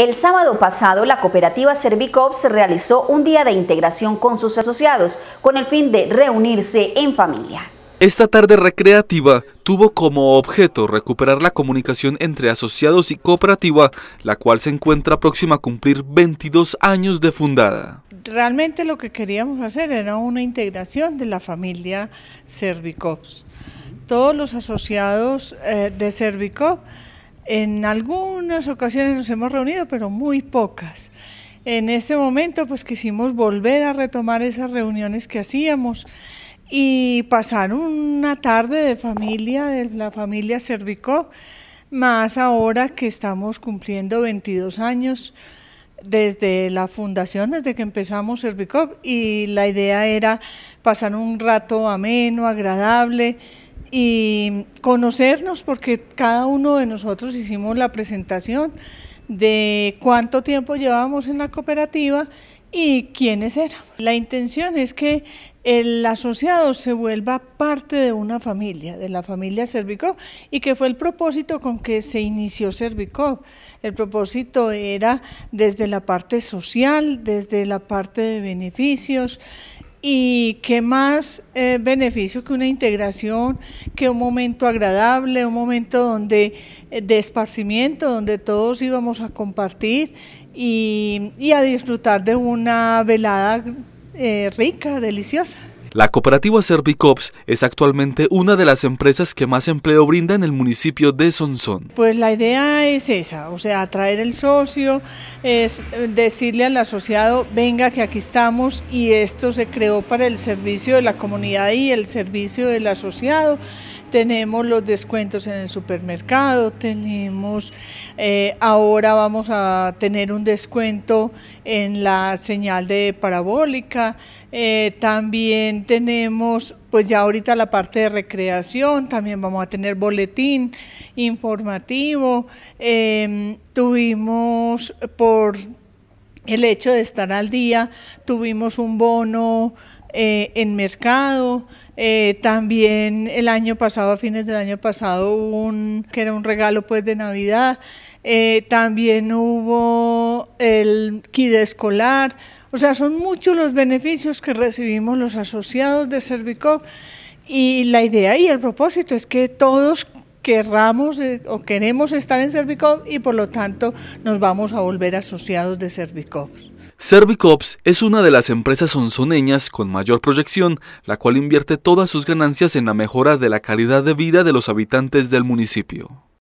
El sábado pasado, la cooperativa Servicops realizó un día de integración con sus asociados con el fin de reunirse en familia. Esta tarde recreativa tuvo como objeto recuperar la comunicación entre asociados y cooperativa, la cual se encuentra próxima a cumplir 22 años de fundada. Realmente lo que queríamos hacer era una integración de la familia Servicops. Todos los asociados eh, de Servicop en algunas ocasiones nos hemos reunido, pero muy pocas. En ese momento, pues quisimos volver a retomar esas reuniones que hacíamos y pasar una tarde de familia, de la familia Servicop, más ahora que estamos cumpliendo 22 años desde la fundación, desde que empezamos Servicop, y la idea era pasar un rato ameno, agradable, y conocernos porque cada uno de nosotros hicimos la presentación de cuánto tiempo llevábamos en la cooperativa y quiénes éramos. La intención es que el asociado se vuelva parte de una familia, de la familia Servicop, y que fue el propósito con que se inició Servicop. El propósito era desde la parte social, desde la parte de beneficios, y qué más eh, beneficio que una integración, que un momento agradable, un momento donde eh, de esparcimiento, donde todos íbamos a compartir y, a disfrutar de una velada eh, rica, deliciosa. La cooperativa Servicops es actualmente una de las empresas que más empleo brinda en el municipio de Sonsón. Pues la idea es esa, o sea, atraer el socio, es eh, decirle al asociado, venga que aquí estamos y esto se creó para el servicio de la comunidad y el servicio del asociado. Tenemos los descuentos en el supermercado, tenemos, eh, ahora vamos a tener un descuento en la señal de parabólica, eh, también tenemos, pues ya ahorita la parte de recreación, también vamos a tener boletín informativo. Em, tuvimos por el hecho de estar al día, tuvimos un bono eh, en mercado, eh, también el año pasado, a fines del año pasado, un, que era un regalo pues de Navidad, eh, también hubo el kit escolar, o sea, son muchos los beneficios que recibimos los asociados de Servicop y la idea y el propósito es que todos querramos eh, o queremos estar en Servicops y por lo tanto nos vamos a volver asociados de Servicops. Servicops es una de las empresas onzoneñas con mayor proyección, la cual invierte todas sus ganancias en la mejora de la calidad de vida de los habitantes del municipio.